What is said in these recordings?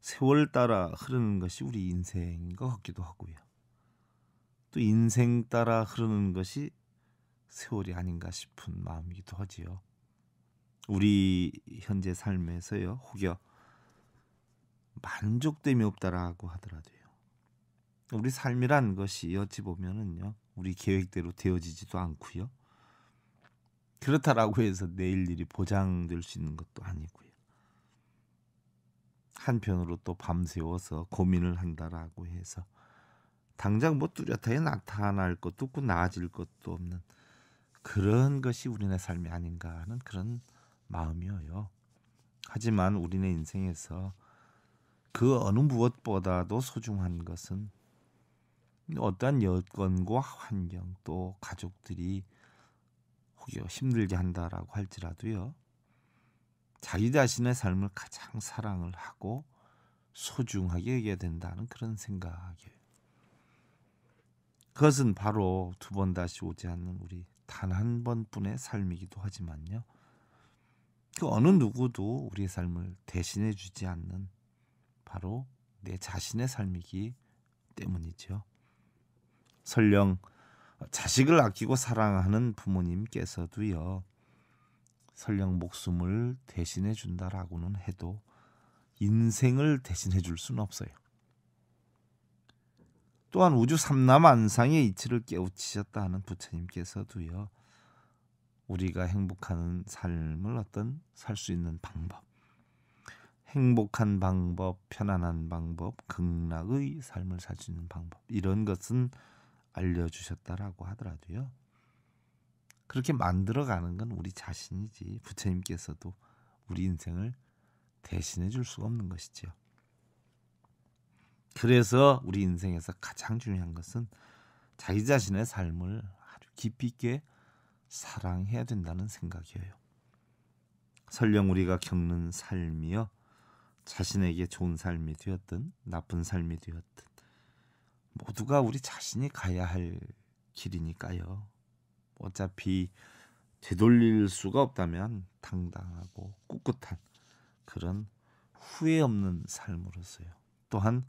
세월 따라 흐르는 것이 우리 인생인 것 같기도 하고요. 또 인생 따라 흐르는 것이 세월이 아닌가 싶은 마음이기도 하지요. 우리 현재 삶에서요, 혹여 만족됨이 없다라고 하더라도요. 우리 삶이란 것이 어찌 보면은요, 우리 계획대로 되어지지도 않고요. 그렇다라고 해서 내일 일이 보장될 수 있는 것도 아니고요. 한편으로 또 밤새워서 고민을 한다라고 해서 당장 뭐 뚜렷하게 나타날 것도 없고 나아질 것도 없는 그런 것이 우리네 삶이 아닌가 하는 그런 마음이어요. 하지만 우리네 인생에서 그 어느 무엇보다도 소중한 것은 어떠한 여건과 환경 또 가족들이 혹여 힘들게 한다라고 할지라도요. 자기 자신의 삶을 가장 사랑을 하고 소중하게 여겨야 된다는 그런 생각이에요. 그것은 바로 두 번 다시 오지 않는 우리 단 한 번뿐의 삶이기도 하지만요. 그 어느 누구도 우리의 삶을 대신해 주지 않는 바로 내 자신의 삶이기 때문이죠. 설령 자식을 아끼고 사랑하는 부모님께서도요. 설령 목숨을 대신해 준다라고는 해도 인생을 대신해 줄 수는 없어요. 또한 우주 삼남 안상의 이치를 깨우치셨다 하는 부처님께서도요. 우리가 행복한 삶을 어떤 살 수 있는 방법, 행복한 방법, 편안한 방법, 극락의 삶을 살 수 있는 방법 이런 것은 알려주셨다라고 하더라도요. 그렇게 만들어가는 건 우리 자신이지 부처님께서도 우리 인생을 대신해 줄 수가 없는 것이지요. 그래서 우리 인생에서 가장 중요한 것은 자기 자신의 삶을 아주 깊이 있게 사랑해야 된다는 생각이에요. 설령 우리가 겪는 삶이여 자신에게 좋은 삶이 되었든 나쁜 삶이 되었든 모두가 우리 자신이 가야 할 길이니까요. 어차피 되돌릴 수가 없다면 당당하고 꿋꿋한 그런 후회 없는 삶으로서요. 또한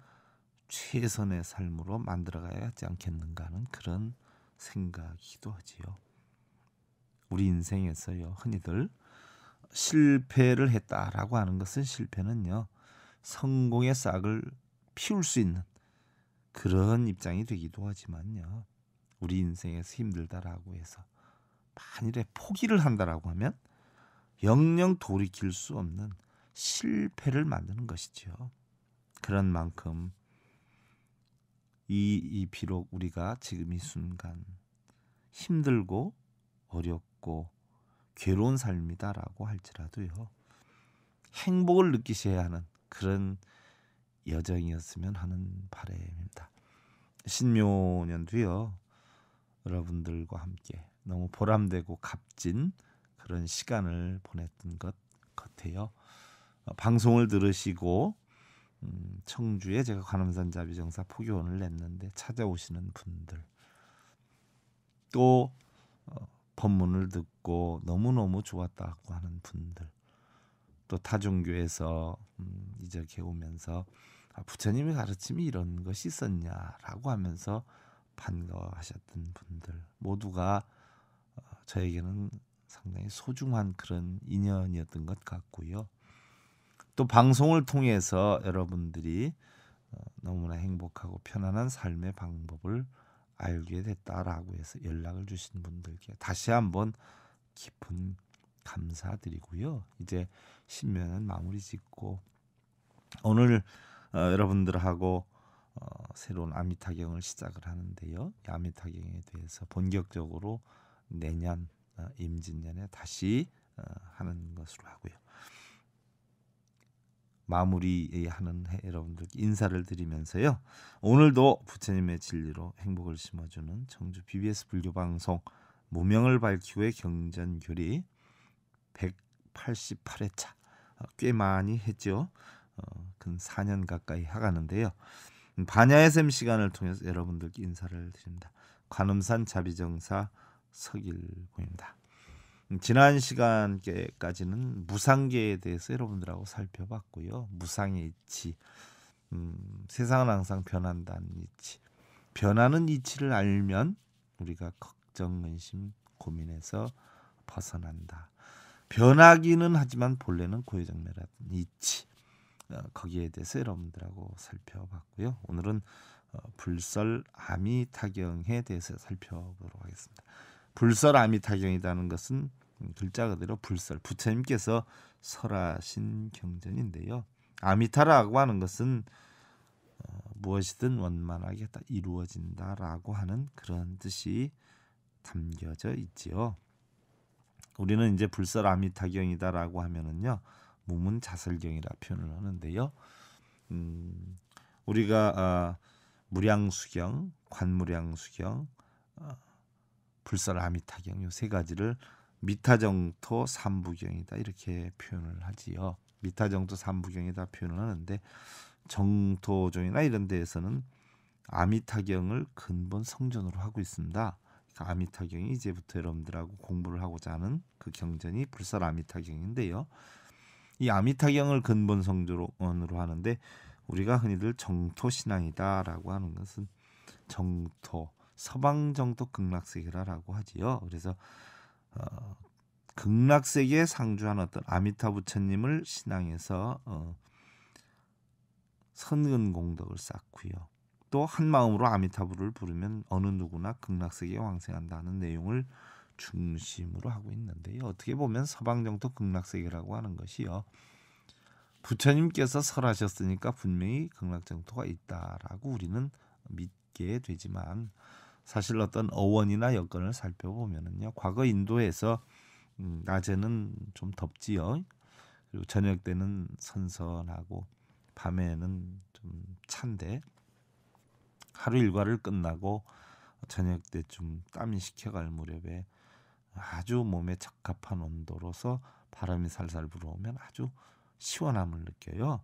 최선의 삶으로 만들어가야 하지 않겠는가 하는 그런 생각이기도 하지요. 우리 인생에서요. 흔히들 실패를 했다라고 하는 것은 실패는요. 성공의 싹을 피울 수 있는 그런 입장이 되기도 하지만요. 우리 인생에서 힘들다라고 해서 만일에 포기를 한다라고 하면 영영 돌이킬 수 없는 실패를 만드는 것이지요. 그런 만큼 이, 이 비록 우리가 지금 이 순간 힘들고 어렵고 괴로운 삶이다라고 할지라도요. 행복을 느끼셔야 하는 그런 여정이었으면 하는 바램입니다 신묘년도요. 여러분들과 함께 너무 보람되고 값진 그런 시간을 보냈던 것 같아요. 어, 방송을 들으시고 음, 청주에 제가 관음산 자비정사 포교원을 냈는데 찾아오시는 분들 또 어, 법문을 듣고 너무너무 좋았다고 하는 분들 또 타종교에서 음, 이제 개우면서 아, 부처님의 가르침이 이런 것이 있었냐라고 하면서 반가워하셨던 분들 모두가 어, 저에게는 상당히 소중한 그런 인연이었던 것 같고요. 또 방송을 통해서 여러분들이 어, 너무나 행복하고 편안한 삶의 방법을 알게 됐다라고 해서 연락을 주신 분들께 다시 한번 깊은 감사드리고요. 이제 신면은 마무리 짓고 오늘 어, 여러분들하고 어, 새로운 아미타경을 시작을 하는데요. 아미타경에 대해서 본격적으로 내년 어, 임진년에 다시 어, 하는 것으로 하고요. 마무리하는 해 여러분들 께 인사를 드리면서요. 오늘도 부처님의 진리로 행복을 심어주는 청주 BBS 불교 방송 무명을 밝히고의 경전교리 188회차 어, 꽤 많이 했죠. 어, 근 4년 가까이 하가는데요. 음, 반야의 샘 시간을 통해서 여러분들께 인사를 드립니다. 관음산 자비정사 서길공입니다. 음, 지난 시간까지는 무상계에 대해서 여러분들하고 살펴봤고요. 무상의 이치, 음, 세상은 항상 변한다는 이치, 변하는 이치를 알면 우리가 걱정, 근심, 고민에서 벗어난다. 변하기는 하지만 본래는 고유정멸한 이치. 어, 거기에 대해서 여러분들하고 살펴봤고요. 오늘은 어, 불설 아미타경에 대해서 살펴보도록 하겠습니다. 불설 아미타경이라는 것은 글자 그대로 불설 부처님께서 설하신 경전인데요. 아미타라고 하는 것은 어, 무엇이든 원만하게 다 이루어진다라고 하는 그런 뜻이 담겨져 있지요. 우리는 이제 불설 아미타경이다라고 하면은요. 몸문자설경이라 표현을 하는데요. 음, 우리가 아, 무량수경, 관무량수경, 아, 불설아미타경 요세 가지를 미타정토 삼부경이다 이렇게 표현을 하지요. 미타정토 삼부경이다 표현을 하는데 정토종이나 이런 데에서는 아미타경을 근본 성전으로 하고 있습니다. 그러니까 아미타경이 이제부터 여러분들하고 공부를 하고자 하는 그 경전이 불설 아미타경인데요. 이 아미타경을 근본 성조론으로 하는데 우리가 흔히들 정토 신앙이다라고 하는 것은 정토 서방 정토 극락세계라라고 하지요. 그래서 어, 극락세계에 상주한 어떤 아미타 부처님을 신앙해서 어, 선근 공덕을 쌓고요. 또 한 마음으로 아미타불을 부르면 어느 누구나 극락세계에 왕생한다는 내용을 중심으로 하고 있는데요. 어떻게 보면 서방정토 극락세계라고 하는 것이요. 부처님께서 설하셨으니까 분명히 극락정토가 있다라고 우리는 믿게 되지만 사실 어떤 어원이나 여건을 살펴보면은요. 과거 인도에서 음, 낮에는 좀 덥지요. 그리고 저녁 때는 선선하고 밤에는 좀 찬데 하루 일과를 끝나고 저녁 때 좀 땀이 식혀갈 무렵에 아주 몸에 적합한 온도로서 바람이 살살 불어오면 아주 시원함을 느껴요.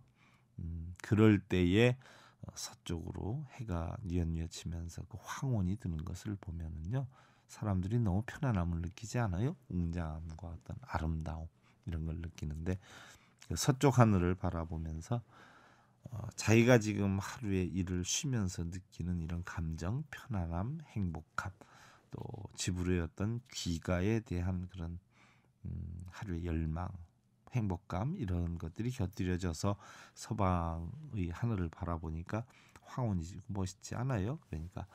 음, 그럴 때에 어, 서쪽으로 해가 뉘엿뉘엿 치면서 그 황혼이 드는 것을 보면은요. 사람들이 너무 편안함을 느끼지 않아요? 웅장함과 어떤 아름다움 이런 걸 느끼는데 그 서쪽 하늘을 바라보면서 어, 자기가 지금 하루의 일을 쉬면서 느끼는 이런 감정, 편안함, 행복함 또 지브르의 어떤 귀가에 대한 그런 음, 하루의 열망, 행복감 이런 것들이 곁들여져서 서방의 하늘을 바라보니까 황혼이지 멋있지 않아요? 그러니까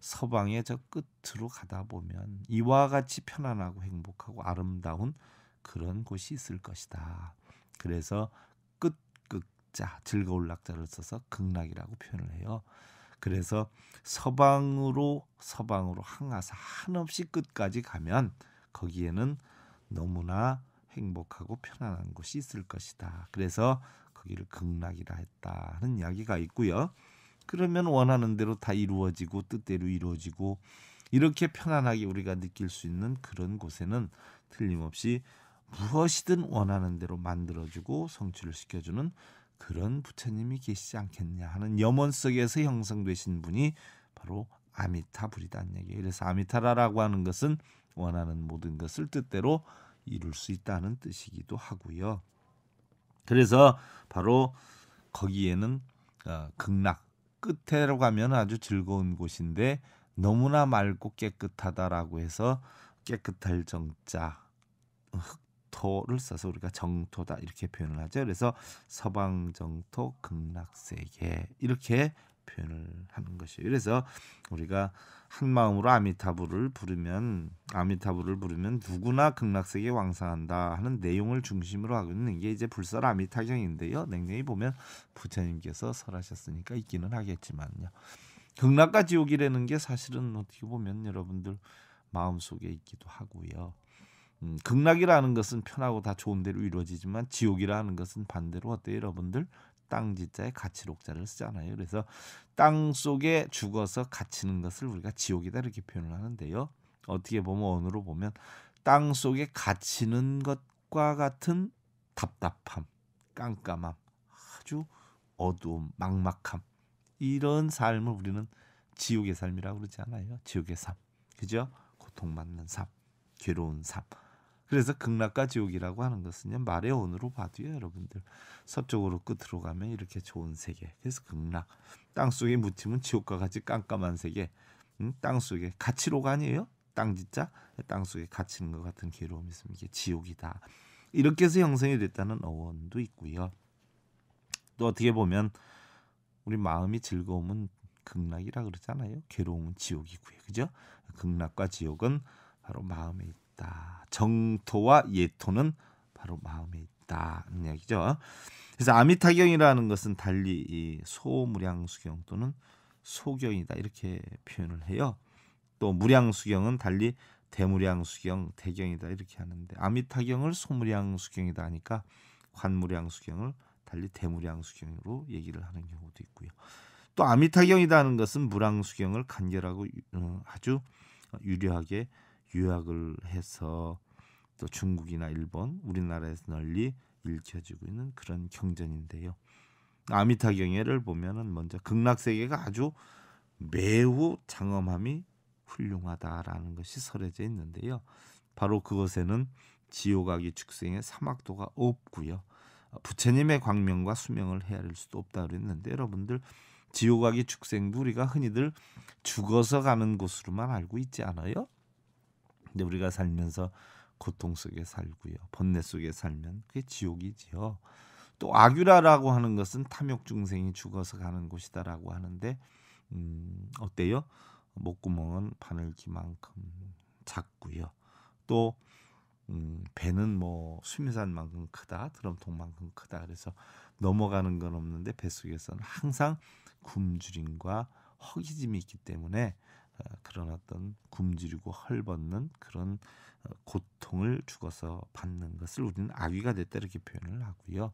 서방의 저 끝으로 가다 보면 이와 같이 편안하고 행복하고 아름다운 그런 곳이 있을 것이다. 그래서 끝극자 즐거울 낙자를 써서 극락이라고 표현을 해요. 그래서 서방으로 서방으로 항아사 한없이 끝까지 가면 거기에는 너무나 행복하고 편안한 곳이 있을 것이다. 그래서 거기를 극락이라 했다 하는 이야기가 있고요. 그러면 원하는 대로 다 이루어지고 뜻대로 이루어지고 이렇게 편안하게 우리가 느낄 수 있는 그런 곳에는 틀림없이 무엇이든 원하는 대로 만들어주고 성취를 시켜주는 그런 부처님이 계시지 않겠냐 하는 염원 속에서 형성되신 분이 바로 아미타불이다는 얘기예요. 그래서 아미타라라고 하는 것은 원하는 모든 것을 뜻대로 이룰 수 있다는 뜻이기도 하고요. 그래서 바로 거기에는 어, 극락 끝에로 가면 아주 즐거운 곳인데 너무나 맑고 깨끗하다라고 해서 깨끗할 정자 흑 정토를 써서 우리가 정토다 이렇게 표현을 하죠. 그래서 서방 정토 극락세계 이렇게 표현을 하는 것이에요. 그래서 우리가 한 마음으로 아미타불을 부르면 아미타불을 부르면 누구나 극락세계 왕상한다 하는 내용을 중심으로 하고 있는 게 이제 불설 아미타경인데요. 냉정히 보면 부처님께서 설하셨으니까 있기는 하겠지만요. 극락과 지옥이라는 게 사실은 어떻게 보면 여러분들 마음속에 있기도 하고요. 음, 극락이라는 것은 편하고 다 좋은 대로 이루어지지만 지옥이라는 것은 반대로 어때요 여러분들 땅 지자에 가치록자를 쓰잖아요 그래서 땅 속에 죽어서 갇히는 것을 우리가 지옥이다 이렇게 표현을 하는데요 어떻게 보면 언어로 보면 땅 속에 갇히는 것과 같은 답답함 깜깜함 아주 어두움 막막함 이런 삶을 우리는 지옥의 삶이라고 그러지 않아요 지옥의 삶 그죠 고통받는 삶 괴로운 삶 그래서 극락과 지옥이라고 하는 것은 말의 언어로 봐도요 여러분들 서쪽으로 끝으로 가면 이렇게 좋은 세계 그래서 극락 땅 속에 묻히면 지옥과 같이 깜깜한 세계 음, 땅 속에 가치로가 아니에요 땅 짓자 땅 속에 갇히는 것 같은 괴로움이 있으면 이게 지옥이다 이렇게 해서 형성이 됐다는 어원도 있고요 또 어떻게 보면 우리 마음이 즐거움은 극락이라 그러잖아요 괴로움은 지옥이고요 그죠 극락과 지옥은 바로 마음에 있다. 있다. 정토와 예토는 바로 마음에 있다. 는 이야기죠. 그래서 아미타경이라는 것은 달리 이 소무량수경 또는 소경이다 이렇게 표현을 해요. 또 무량수경은 달리 대무량수경, 대경이다 이렇게 하는데 아미타경을 소무량수경이다 하니까 관무량수경을 달리 대무량수경으로 얘기를 하는 경우도 있고요. 또 아미타경이라는 것은 무량수경을 간결하고 어, 아주 유려하게 유학을 해서 또 중국이나 일본, 우리나라에서 널리 읽혀지고 있는 그런 경전인데요. 아미타 경애를 보면은 먼저 극락 세계가 아주 매우 장엄함이 훌륭하다라는 것이 설해져 있는데요. 바로 그곳에는 지옥아기 축생의 사막도가 없고요. 부처님의 광명과 수명을 헤아릴 수도 없다 그랬는데 여러분들 지옥아기 축생도 우리가 흔히들 죽어서 가는 곳으로만 알고 있지 않아요? 근데 우리가 살면서 고통 속에 살고요. 번뇌 속에 살면 그게 지옥이지요. 또 아귀라라고 하는 것은 탐욕 중생이 죽어서 가는 곳이다라고 하는데 음, 어때요? 목구멍은 바늘기만큼 작고요. 또 음, 배는 뭐 수미산만큼 크다, 드럼통만큼 크다. 그래서 넘어가는 건 없는데 배 속에서는 항상 굶주림과 허기짐이 있기 때문에 그런 어떤 굶주리고 헐벗는 그런 어, 고통을 죽어서 받는 것을 우리는 아귀가 됐다 이렇게 표현을 하고요.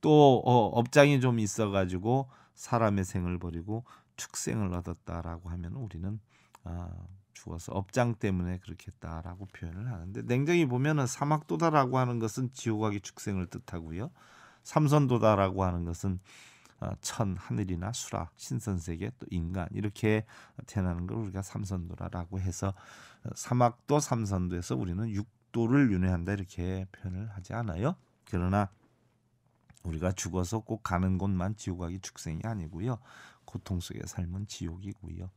또 어, 업장이 좀 있어가지고 사람의 생을 버리고 축생을 얻었다라고 하면 우리는 어, 죽어서 업장 때문에 그렇게 했다라고 표현을 하는데 냉정히 보면은 사막도다라고 하는 것은 지옥하기 축생을 뜻하고요. 삼선도다라고 하는 것은 어, 천, 하늘이나 수락, 신선세계, 또 인간 이렇게 태어나는 걸 우리가 삼선도라라고 해서 어, 사막도 삼선도에서 우리는 육도를 윤회한다 이렇게 표현을 하지 않아요. 그러나 우리가 죽어서 꼭 가는 곳만 지옥하기 축생이 아니고요. 고통 속에 삶은 지옥이고요.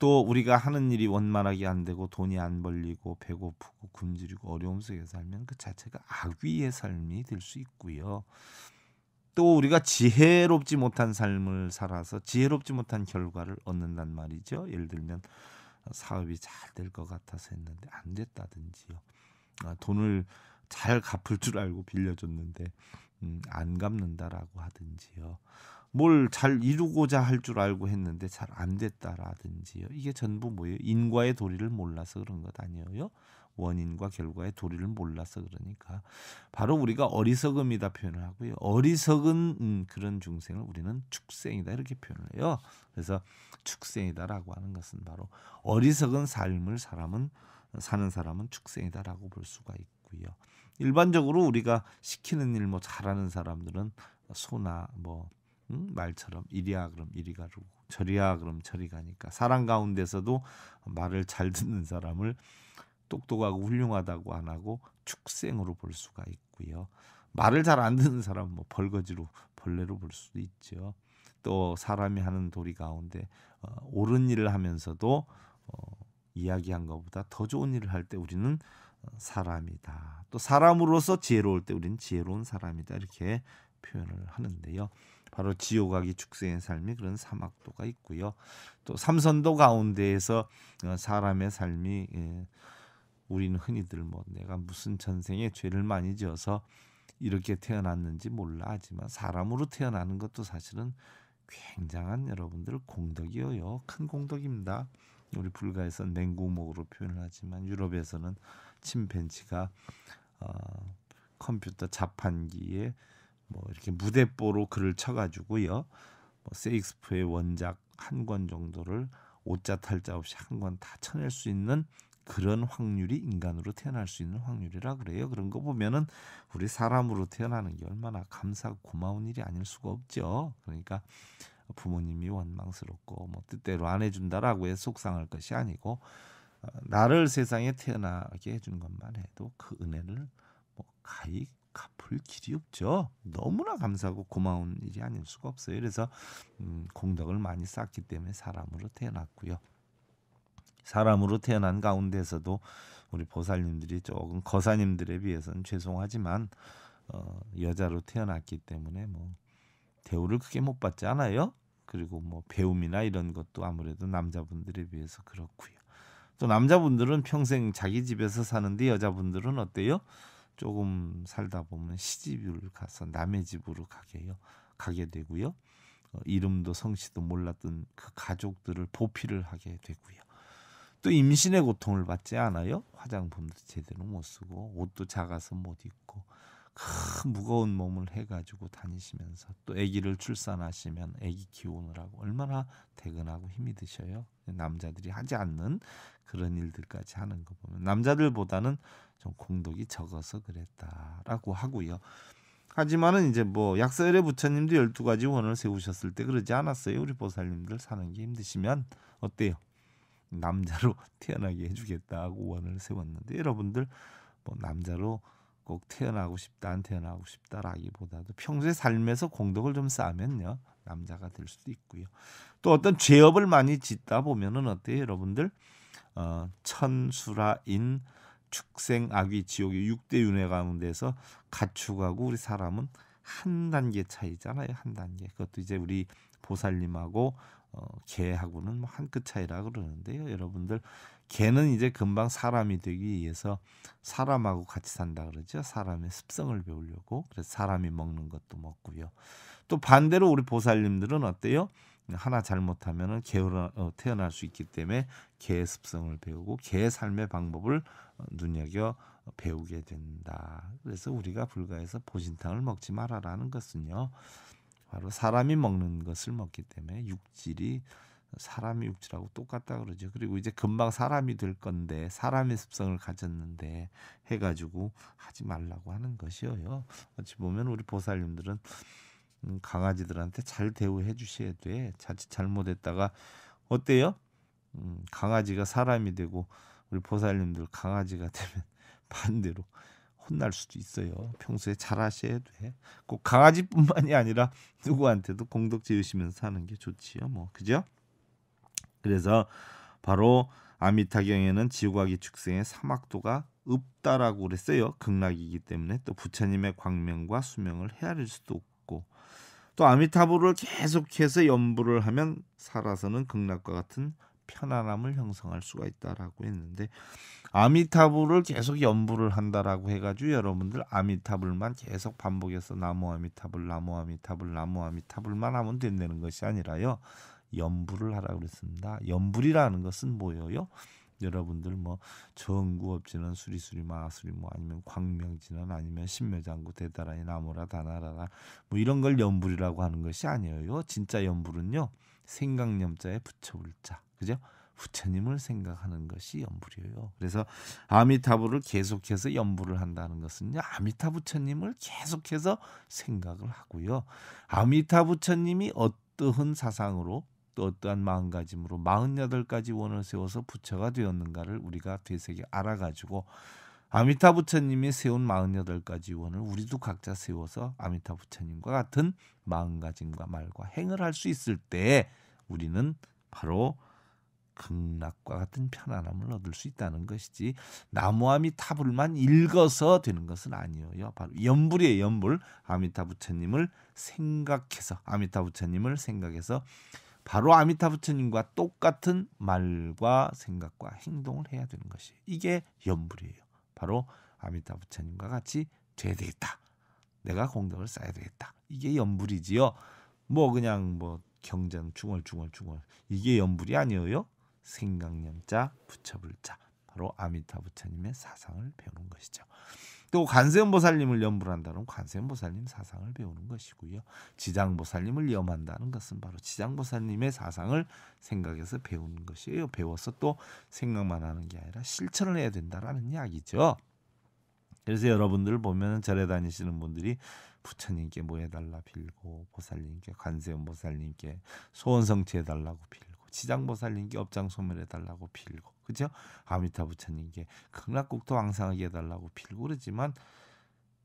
또 우리가 하는 일이 원만하게 안 되고 돈이 안 벌리고 배고프고 굶주리고 어려움 속에 살면 그 자체가 악귀의 삶이 될 수 있고요. 또 우리가 지혜롭지 못한 삶을 살아서 지혜롭지 못한 결과를 얻는단 말이죠. 예를 들면 사업이 잘 될 것 같아서 했는데 안 됐다든지요. 아, 돈을 잘 갚을 줄 알고 빌려줬는데 음, 안 갚는다라고 하든지요. 뭘 잘 이루고자 할 줄 알고 했는데 잘 안 됐다라든지요. 이게 전부 뭐예요? 인과의 도리를 몰라서 그런 것 아니에요? 원인과 결과의 도리를 몰라서 그러니까 바로 우리가 어리석음이다 표현을 하고요. 어리석은 음, 그런 중생을 우리는 축생이다 이렇게 표현을 해요. 그래서 축생이다라고 하는 것은 바로 어리석은 삶을 사람은 사는 사람은 축생이다라고 볼 수가 있고요. 일반적으로 우리가 시키는 일 뭐 잘하는 사람들은 소나 뭐 음, 말처럼 이리야 그럼 이리 가르고 저리야 그럼 저리 가니까 사람 가운데서도 말을 잘 듣는 사람을 똑똑하고 훌륭하다고 안 하고 축생으로 볼 수가 있고요. 말을 잘 안 듣는 사람 뭐 벌거지로 벌레로 볼 수도 있죠. 또 사람이 하는 도리 가운데 어, 옳은 일을 하면서도 어, 이야기한 것보다 더 좋은 일을 할 때 우리는 어, 사람이다. 또 사람으로서 지혜로울 때 우리는 지혜로운 사람이다. 이렇게 표현을 하는데요. 바로 지옥하기 축생의 삶이 그런 사막도가 있고요. 또 삼선도 가운데에서 어, 사람의 삶이 예, 우리는 흔히들 뭐 내가 무슨 전생에 죄를 많이 지어서 이렇게 태어났는지 몰라 하지만 사람으로 태어나는 것도 사실은 굉장한 여러분들 공덕이에요. 큰 공덕입니다. 우리 불가에서 냉구목으로 표현을 하지만 유럽에서는 침팬지가 어, 컴퓨터 자판기에 뭐 이렇게 무대뽀로 글을 쳐가지고요. 뭐 세익스프의 원작 한 권 정도를 오자 탈자 없이 한 권 다 쳐낼 수 있는 그런 확률이 인간으로 태어날 수 있는 확률이라 그래요. 그런 거 보면은 우리 사람으로 태어나는 게 얼마나 감사하고 고마운 일이 아닐 수가 없죠. 그러니까 부모님이 원망스럽고 뭐 뜻대로 안 해준다라고 해 속상할 것이 아니고 어, 나를 세상에 태어나게 해준 것만 해도 그 은혜를 뭐 가히 갚을 길이 없죠. 너무나 감사하고 고마운 일이 아닐 수가 없어요. 그래서 음, 공덕을 많이 쌓기 때문에 사람으로 태어났고요. 사람으로 태어난 가운데서도 우리 보살님들이 조금 거사님들에 비해서는 죄송하지만 어, 여자로 태어났기 때문에 뭐 대우를 크게 못 받지 않아요. 그리고 뭐 배움이나 이런 것도 아무래도 남자분들에 비해서 그렇고요. 또 남자분들은 평생 자기 집에서 사는데 여자분들은 어때요? 조금 살다 보면 시집을 가서 남의 집으로 가게요. 가게 되고요. 어, 이름도 성씨도 몰랐던 그 가족들을 보필을 하게 되고요. 또 임신의 고통을 받지 않아요? 화장품도 제대로 못 쓰고 옷도 작아서 못 입고 큰 무거운 몸을 해가지고 다니시면서 또 아기를 출산하시면 아기 키우느라고 얼마나 퇴근하고 힘이 드셔요. 남자들이 하지 않는 그런 일들까지 하는 거 보면 남자들보다는 좀 공덕이 적어서 그랬다라고 하고요. 하지만은 이제 뭐 약사열의 부처님도 1 2 가지 원을 세우셨을 때 그러지 않았어요. 우리 보살님들 사는 게 힘드시면 어때요? 남자로 태어나게 해주겠다고 원을 세웠는데 여러분들 뭐 남자로 꼭 태어나고 싶다 안 태어나고 싶다라기보다도 평소에 삶에서 공덕을 좀 쌓으면요 남자가 될 수도 있고요 또 어떤 죄업을 많이 짓다 보면은 어때요 여러분들 어, 천수라인 축생 악귀 지옥의 육대 윤회 가운데서 가축하고 우리 사람은 한 단계 차이잖아요 한 단계 그것도 이제 우리 보살님하고 어, 개하고는 뭐한끗 차이라 그러는데요. 여러분들 개는 이제 금방 사람이 되기 위해서 사람하고 같이 산다 그러죠. 사람의 습성을 배우려고 그래서 사람이 먹는 것도 먹고요. 또 반대로 우리 보살님들은 어때요? 하나 잘못하면은 개로 어, 태어날 수 있기 때문에 개의 습성을 배우고 개의 삶의 방법을 어, 눈여겨 배우게 된다. 그래서 우리가 불가에서 보신탕을 먹지 말아라는 것은요. 바로 사람이 먹는 것을 먹기 때문에 육질이 사람이 육질하고 똑같다 그러죠. 그리고 이제 금방 사람이 될 건데 사람의 습성을 가졌는데 해가지고 하지 말라고 하는 것이어요. 어찌 보면 우리 보살님들은 음, 강아지들한테 잘 대우해 주셔야 돼. 자칫 잘못했다가 어때요? 음, 강아지가 사람이 되고 우리 보살님들 강아지가 되면 반대로 혼날 수도 있어요. 평소에 잘하셔야 돼. 꼭 강아지뿐만이 아니라 누구한테도 공덕지 으시면서 사는 게 좋지요. 뭐 그죠? 그래서 바로 아미타경에는 지구과기 축생의 사막도가 없다라고 그랬어요. 극락이기 때문에 또 부처님의 광명과 수명을 헤아릴 수도 없고 또 아미타불을 계속해서 염불을 하면 살아서는 극락과 같은 편안함을 형성할 수가 있다라고 했는데 아미타불을 계속 연부를 한다라고 해가지고 여러분들 아미타불만 계속 반복해서 나무 아미타불 나무 아미타불 나무 아미타불만 하면 된다는 것이 아니라요 연부를 하라고 그랬습니다. 연불이라는 것은 뭐예요? 여러분들 뭐전구업지는 수리수리 마수리 뭐 아니면 광명지는 아니면 신묘장구 대다라니 나무라 다나라라 뭐 이런 걸 연불이라고 하는 것이 아니에요. 진짜 연불은요. 생각념자에 붙여올 자. 그죠? 부처님을 생각하는 것이 염불이에요. 그래서 아미타불을 계속해서 염불을 한다는 것은요. 아미타 부처님을 계속해서 생각을 하고요. 아미타 부처님이 어떠한 사상으로 또 어떠한 마음가짐으로 48가지 원을 세워서 부처가 되었는가를 우리가 되새겨 알아가지고 아미타 부처님이 세운 48가지 원을 우리도 각자 세워서 아미타 부처님과 같은 마음가짐과 말과 행을 할 수 있을 때 우리는 바로 극락과 같은 편안함을 얻을 수 있다는 것이지 나무아미 타불만 읽어서 되는 것은 아니에요. 바로 연불이에요. 연불 아미타 부처님을 생각해서 아미타 부처님을 생각해서 바로 아미타 부처님과 똑같은 말과 생각과 행동을 해야 되는 것이 이게 연불이에요. 바로 아미타 부처님과 같이 돼야 되겠다. 내가 공덕을 쌓아야 되겠다. 이게 연불이지요. 뭐 그냥 뭐 경쟁 중얼중얼중얼 이게 연불이 아니에요. 생각념자 부여불자 바로 아미타 부처님의 사상을 배우는 것이죠. 또 관세음보살님을 염불한다는 관세음보살님 사상을 배우는 것이고요. 지장보살님을 염한다는 것은 바로 지장보살님의 사상을 생각해서 배우는 것이에요. 배워서 또 생각만 하는 게 아니라 실천을 해야 된다라는 이야기죠. 그래서 여러분들 보면 절에 다니시는 분들이 부처님께 뭐 해달라 빌고 보살님께 관세음보살님께 소원 성취해달라고 빌고 지장보살님께 업장 소멸해달라고 빌고 그죠? 아미타 부처님께 극락국도 왕상하게 해달라고 빌고 그러지만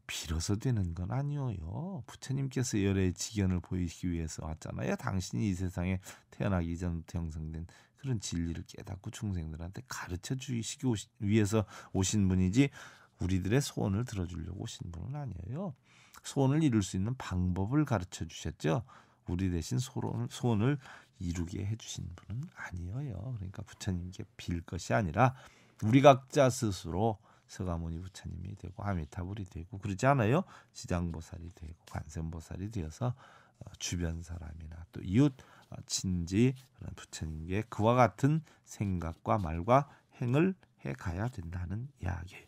빌어서 되는 건 아니에요. 부처님께서 열의 직연을 보이기 위해서 왔잖아요. 당신이 이 세상에 태어나기 전부터 형성된 그런 진리를 깨닫고 중생들한테 가르쳐 주시기 위해서 오신 분이지 우리들의 소원을 들어주려고 오신 분은 아니에요. 소원을 이룰 수 있는 방법을 가르쳐 주셨죠. 우리 대신 소원을 이루게 해주신 분은 아니에요. 그러니까 부처님께 빌 것이 아니라 우리 각자 스스로 서가모니 부처님이 되고 아미타불이 되고 그러지 않아요? 지장보살이 되고 관세음보살이 되어서 어, 주변 사람이나 또 이웃 어, 친지 그런 부처님께 그와 같은 생각과 말과 행을 해 가야 된다는 이야기예요.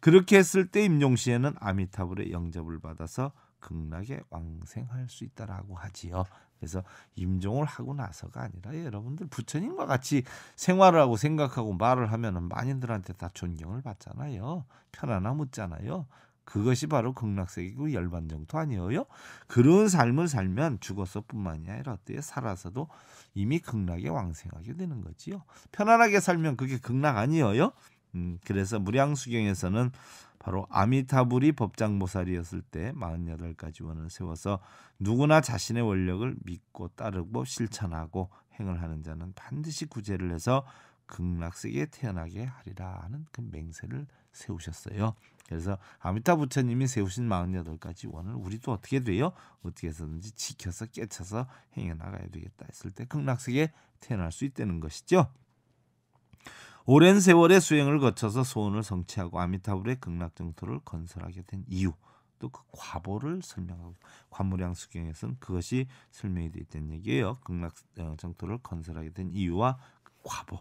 그렇게 했을 때임용시에는 아미타불의 영접을 받아서 극락에 왕생할 수 있다라고 하지요. 그래서 임종을 하고 나서가 아니라 예, 여러분들 부처님과 같이 생활을 하고 생각하고 말을 하면은 만인들한테 다 존경을 받잖아요. 편안하 묻잖아요. 그것이 바로 극락세계고 열반정토 아니에요? 그런 삶을 살면 죽어서뿐만이 아니라 어때요? 살아서도 이미 극락에 왕생하게 되는 거지요. 편안하게 살면 그게 극락 아니에요? 음, 그래서 무량수경에서는 바로 아미타불이 법장보살이었을 때 48가지 원을 세워서 누구나 자신의 원력을 믿고 따르고 실천하고 행을 하는 자는 반드시 구제를 해서 극락세계에 태어나게 하리라 하는 그 맹세를 세우셨어요. 그래서 아미타 부처님이 세우신 48가지 원을 우리도 어떻게 돼요? 어떻게 해서든지 지켜서 깨쳐서 행해 나가야 되겠다 했을 때 극락세계에 태어날 수 있다는 것이죠. 오랜 세월의 수행을 거쳐서 소원을 성취하고 아미타불의 극락정토를 건설하게 된 이유 또 그 과보를 설명하고 관무량 수경에서는 그것이 설명이 되어 있다는 얘기예요. 극락정토를 건설하게 된 이유와 그 과보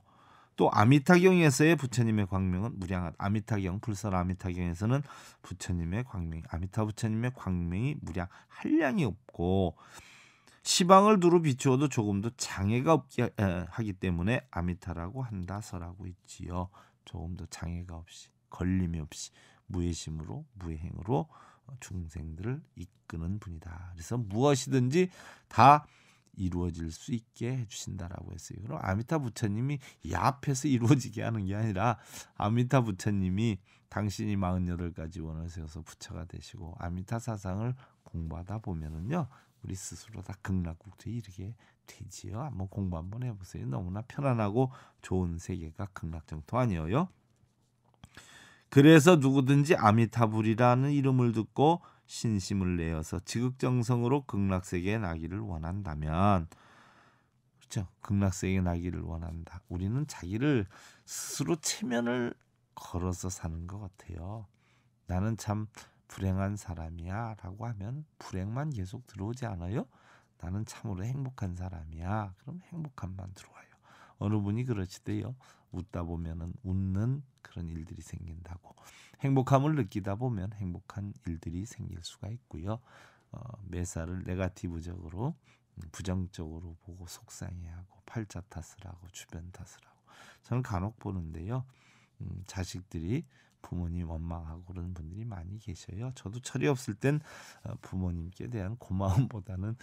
또 아미타경에서의 부처님의 광명은 무량한 아미타경 불설 아미타경에서는 부처님의 광명 아미타 부처님의 광명이 무량 한량이 없고 시방을 두루 비추어도 조금도 장애가 없게 하기 때문에 아미타라고 한다서라고 있지요. 조금도 장애가 없이 걸림이 없이 무의심으로 무예행으로 어, 중생들을 이끄는 분이다. 그래서 무엇이든지 다 이루어질 수 있게 해주신다라고 했어요. 그럼 아미타 부처님이 이 앞에서 이루어지게 하는 게 아니라 아미타 부처님이 당신이 48가지 원을 세워서 부처가 되시고 아미타 사상을 공부하다 보면은요 우리 스스로 다 극락국제에 이르게 되지요. 한번 공부 한번 해보세요. 너무나 편안하고 좋은 세계가 극락정토 아니에요. 그래서 누구든지 아미타불이라는 이름을 듣고 신심을 내어서 지극정성으로 극락세계에 나기를 원한다면 그렇죠. 극락세계에 나기를 원한다. 우리는 자기를 스스로 체면을 걸어서 사는 것 같아요. 나는 참 불행한 사람이야 라고 하면 불행만 계속 들어오지 않아요? 나는 참으로 행복한 사람이야. 그럼 행복함만 들어와요. 어느 분이 그러시대요. 웃다 보면 웃는 그런 일들이 생긴다고. 행복함을 느끼다 보면 행복한 일들이 생길 수가 있고요. 어, 매사를 네가티브적으로 음, 부정적으로 보고 속상해하고 팔자 탓을 하고 주변 탓을 하고 저는 간혹 보는데요. 음, 자식들이 부모님 원망하고 그러는 분들이 많이 계셔요. 저도 철이 없을 땐 어, 부모님께 대한 고마움보다는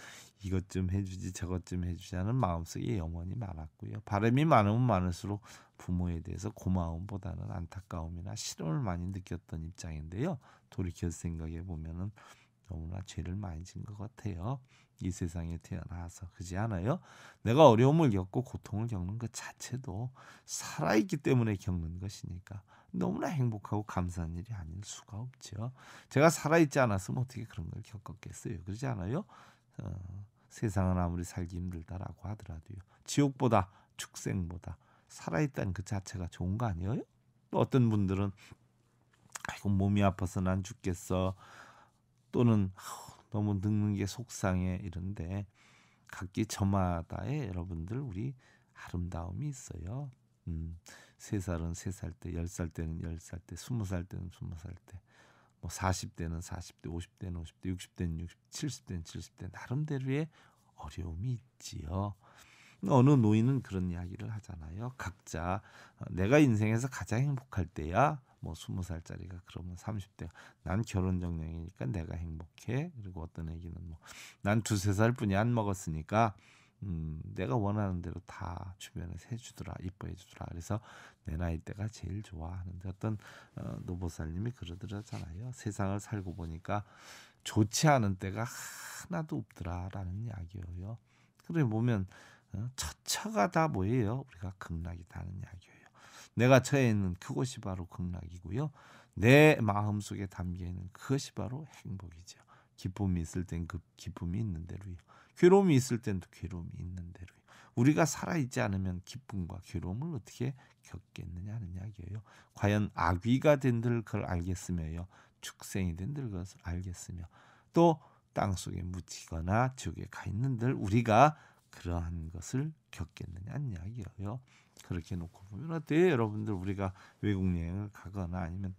이것 좀 해주지 저것 좀 해주지 는 마음속에 영원히 많았고요. 바람이 많으면 많을수록 부모에 대해서 고마움보다는 안타까움이나 실험을 많이 느꼈던 입장인데요. 돌이켜 생각해 보면은 너무나 죄를 많이 진것 같아요. 이 세상에 태어나서 그지 않아요? 내가 어려움을 겪고 고통을 겪는 것 자체도 살아있기 때문에 겪는 것이니까 너무나 행복하고 감사한 일이 아닐 수가 없죠. 제가 살아있지 않았으면 어떻게 그런 걸 겪었겠어요. 그러지 않아요? 어, 세상은 아무리 살기 힘들다라고 하더라도요. 지옥보다 축생보다 살아있다는 그 자체가 좋은 거 아니에요? 또 어떤 분들은 아이고 몸이 아파서 난 죽겠어 또는 너무 늙는 게 속상해 이런데 각기 저마다의 여러분들 우리 아름다움이 있어요. 음, 세살은세살 때, 열 살 때는 열 살 때, 스무 살 때는 스무 살 때, 뭐 사십 대는 사십 대 오십 대는 50대, 육십 대는 60, 70대는 70대 나름대로의 어려움이 있지요. 어느 노인은 그런 이야기를 하잖아요. 각자 어, 내가 인생에서 가장 행복할 때야. 뭐 스무 살짜리가 그러면 삼십 대난 결혼 정령이니까 내가 행복해. 그리고 어떤 애기는 뭐 난 두세 살 뿐이 안 먹었으니까 음, 내가 원하는 대로 다 주변에서 해주더라, 이뻐해 주더라. 그래서 내 나이 때가 제일 좋아 하는데 어떤 어, 노보살님이 그러더라잖아요. 세상을 살고 보니까 좋지 않은 때가 하나도 없더라라는 이야기예요. 그래 보면 어, 처처가 다 뭐예요? 우리가 극락이다는 이야기예요. 내가 처해 있는 그것이 바로 극락이고요. 내 마음 속에 담겨 있는 그것이 바로 행복이죠. 기쁨이 있을 땐 그 기쁨이 있는 대로요. 괴로움이 있을 땐또 괴로움이 있는 대로 우리가 살아있지 않으면 기쁨과 괴로움을 어떻게 겪겠느냐는 이야기예요. 과연 아귀가 된들 그걸 알겠으며요. 축생이 된들 그것을 알겠으며 또 땅속에 묻히거나 지옥에 가 있는들 우리가 그러한 것을 겪겠느냐는 이야기예요. 그렇게 놓고 보면 어때요? 여러분들 우리가 외국 여행을 가거나 아니면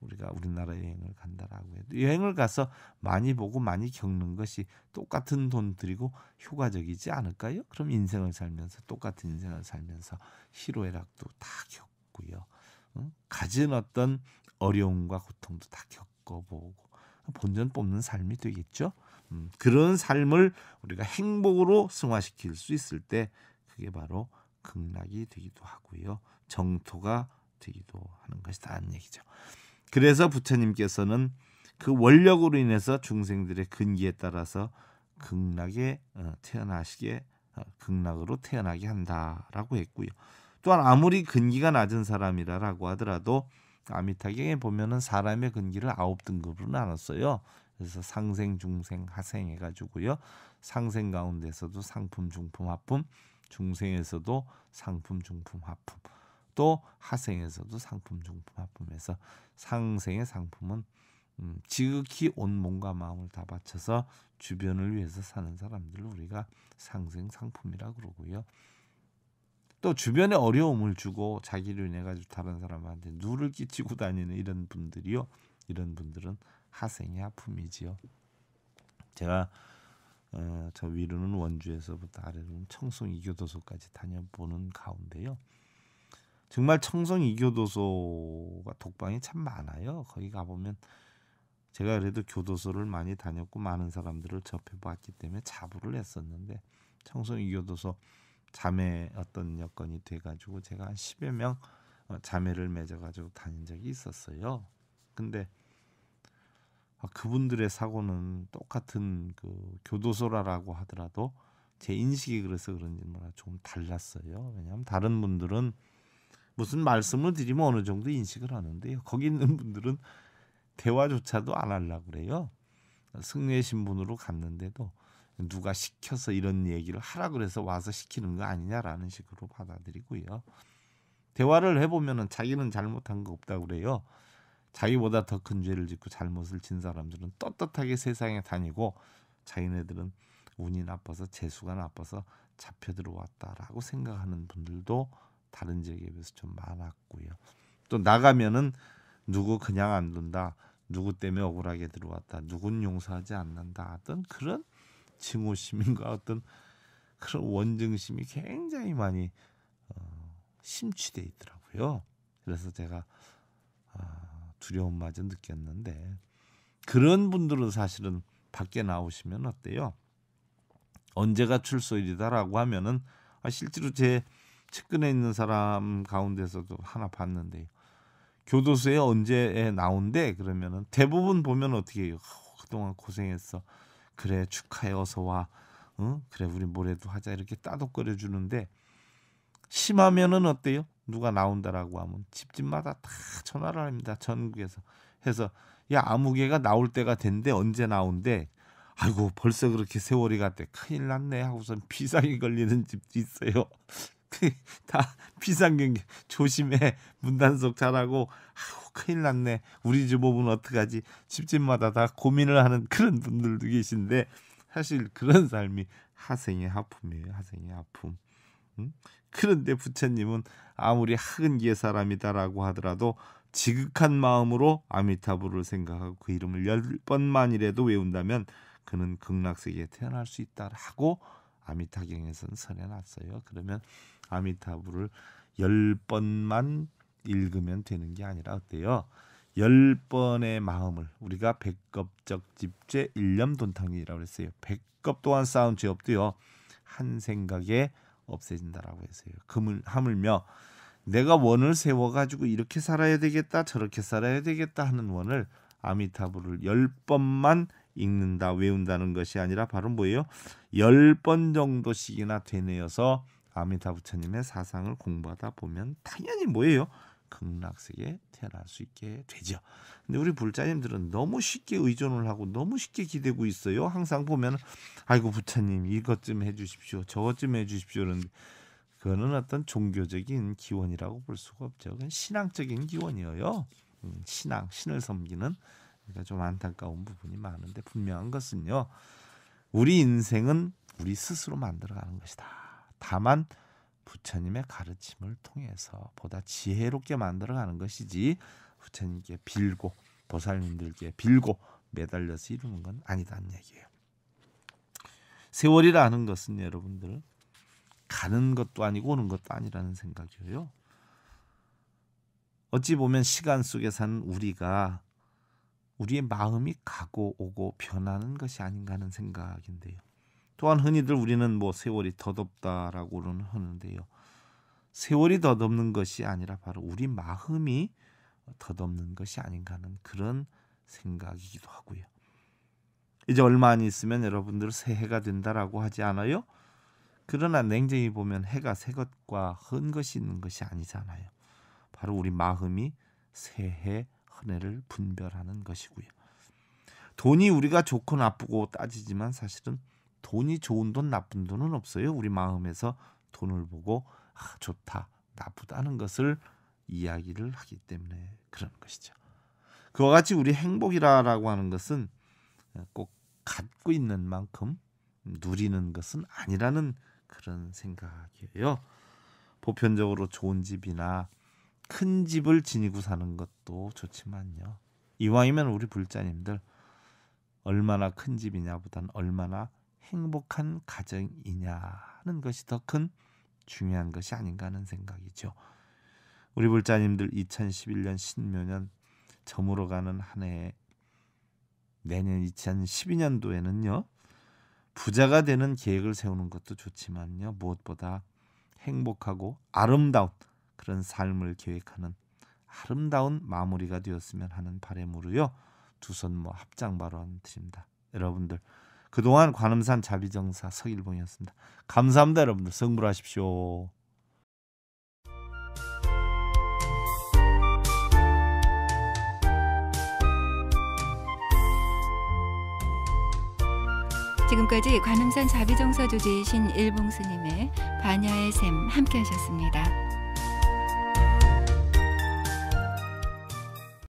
우리가 우리나라 여행을 간다라고 해도 여행을 가서 많이 보고 많이 겪는 것이 똑같은 돈 들이고 효과적이지 않을까요? 그럼 인생을 살면서 똑같은 인생을 살면서 희로애락도 다 겪고요. 가진 어떤 어려움과 고통도 다 겪어보고 본전 뽑는 삶이 되겠죠. 음, 그런 삶을 우리가 행복으로 승화시킬 수 있을 때 그게 바로 극락이 되기도 하고요. 정토가 되기도 하는 것이다 는 얘기죠. 그래서 부처님께서는 그 원력으로 인해서 중생들의 근기에 따라서 극락에 어, 태어나시게 어, 극락으로 태어나게 한다라고 했고요. 또한 아무리 근기가 낮은 사람이라라고 하더라도 아미타경에 보면은 사람의 근기를 아홉 등급으로 나눴어요. 그래서 상생, 중생, 하생 해가지고요. 상생 가운데서도 상품, 중품, 하품, 중생에서도 상품, 중품, 하품. 또 하생에서도 상품 중품 합품에서 상생의 상품은 음, 지극히 온 몸과 마음을 다 바쳐서 주변을 위해서 사는 사람들을 우리가 상생 상품이라 그러고요. 또 주변에 어려움을 주고 자기를 인해 가지고 다른 사람한테 누를 끼치고 다니는 이런 분들이요. 이런 분들은 하생의 하품이지요. 제가 어, 저 위로는 원주에서부터 아래로는 청송 이교도소까지 다녀보는 가운데요. 정말 청송 이교도소가 독방이 참 많아요. 거기 가보면 제가 그래도 교도소를 많이 다녔고 많은 사람들을 접해봤기 때문에 자부를 했었는데 청송 이교도소 자매 어떤 여건이 돼가지고 제가 한 10여 명 어, 자매를 맺어가지고 다닌 적이 있었어요. 근데 아, 그분들의 사고는 똑같은 그 교도소라라고 하더라도 제 인식이 그래서 그런지 뭐라 조금 달랐어요. 왜냐하면 다른 분들은 무슨 말씀을 드리면 어느 정도 인식을 하는데요. 거기 있는 분들은 대화조차도 안 하려고 그래요. 승리의 신분으로 갔는데도 누가 시켜서 이런 얘기를 하라 그래서 와서 시키는 거 아니냐라는 식으로 받아들이고요. 대화를 해보면은 자기는 잘못한 거 없다고 그래요. 자기보다 더 큰 죄를 짓고 잘못을 진 사람들은 떳떳하게 세상에 다니고 자기네들은 운이 나빠서 재수가 나빠서 잡혀 들어왔다라고 생각하는 분들도 다른 지역에 비해서 좀 많았고요. 또 나가면은 누구 그냥 안 둔다. 누구 때문에 억울하게 들어왔다. 누군 용서하지 않는다. 어떤 그런 증오심인가 어떤 그런 원증심이 굉장히 많이 어, 심취돼 있더라고요. 그래서 제가 아, 두려움마저 느꼈는데 그런 분들은 사실은 밖에 나오시면 어때요? 언제가 출소일이다라고 하면은 아, 실제로 제 측근에 있는 사람 가운데서도 하나 봤는데 교도소에 언제 나온대 그러면은 대부분 보면 어떻게 해요? 그동안 고생했어. 그래 축하해 어서 와. 응? 그래 우리 모레도 하자 이렇게 따독거려 주는데 심하면은 어때요? 누가 나온다라고 하면 집집마다 다 전화를 합니다. 전국에서 해서 야 아무개가 나올 때가 된대 언제 나온대? 아이고 벌써 그렇게 세월이 갔대 큰일 났네 하고선 비상이 걸리는 집도 있어요. 다 비상경계 조심해 문단속 잘하고 아우 큰일 났네 우리 주부분 어떡하지 집집마다 다 고민을 하는 그런 분들도 계신데 사실 그런 삶이 하생의 하품이에요 하생의 하품 음? 그런데 부처님은 아무리 학은기의 사람이다라고 하더라도 지극한 마음으로 아미타불을 생각하고 그 이름을 열 번만이라도 외운다면 그는 극락세계에 태어날 수 있다라고 아미타경에서는 선해놨어요. 그러면 아미타불을 열 번만 읽으면 되는 게 아니라 어때요? 열 번의 마음을 우리가 백겁적 집죄 일념 돈탕이라고 했어요. 백겁 또한 싸운 죄 없도요. 한 생각에 없애진다라고 했어요. 금을 하물며 내가 원을 세워 가지고 이렇게 살아야 되겠다 저렇게 살아야 되겠다 하는 원을 아미타불을 열 번만 읽는다 외운다는 것이 아니라 바로 뭐예요? 열번 정도씩이나 되뇌어서 아미타 부처님의 사상을 공부하다 보면 당연히 뭐예요? 극락세계 태어날 수 있게 되죠. 근데 우리 불자님들은 너무 쉽게 의존을 하고 너무 쉽게 기대고 있어요. 항상 보면 아이고 부처님 이것 좀 해주십시오, 저것 좀 해주십시오 그거는 어떤 종교적인 기원이라고 볼 수가 없죠. 그건 신앙적인 기원이에요. 음, 신앙, 신을 섬기는 그러니까 좀 안타까운 부분이 많은데 분명한 것은요. 우리 인생은 우리 스스로 만들어가는 것이다. 다만 부처님의 가르침을 통해서 보다 지혜롭게 만들어가는 것이지 부처님께 빌고 보살님들께 빌고 매달려서 이루는 건 아니다는 얘기예요. 세월이라는 것은 여러분들 가는 것도 아니고 오는 것도 아니라는 생각이에요. 어찌 보면 시간 속에 산 우리가 우리의 마음이 가고 오고 변하는 것이 아닌가 하는 생각인데요. 또한 흔히들 우리는 뭐 세월이 더덥다라고는 하는데요. 세월이 더덥는 것이 아니라 바로 우리 마음이 더덥는 것이 아닌가 하는 그런 생각이기도 하고요. 이제 얼마 안 있으면 여러분들 새해가 된다라고 하지 않아요? 그러나 냉정히 보면 해가 새 것과 헌 것이 있는 것이 아니잖아요. 바로 우리 마음이 새해 헌 해를 분별하는 것이고요. 돈이 우리가 좋고 나쁘고 따지지만 사실은 돈이 좋은 돈 나쁜 돈은 없어요. 우리 마음에서 돈을 보고 아, 좋다 나쁘다는 것을 이야기를 하기 때문에 그런 것이죠. 그와 같이 우리 행복이라라고 하는 것은 꼭 갖고 있는 만큼 누리는 것은 아니라는 그런 생각이에요. 보편적으로 좋은 집이나 큰 집을 지니고 사는 것도 좋지만요. 이왕이면 우리 불자님들 얼마나 큰 집이냐보단 얼마나 행복한 가정이냐는 것이 더 큰 중요한 것이 아닌가 하는 생각이죠. 우리 불자님들 2011년 신묘년 저물어 가는 한 해에 내년 2012년도에는요. 부자가 되는 계획을 세우는 것도 좋지만요. 무엇보다 행복하고 아름다운 그런 삶을 계획하는 아름다운 마무리가 되었으면 하는 바램으로요. 두손뭐 합장 발언 드립니다. 여러분들 그동안 관음산 자비정사 서일봉이었습니다. 감사합니다 여러분들 성불하십시오. 지금까지 관음산 자비정사 조지이신 일봉스님의 반야의 샘 함께 하셨습니다.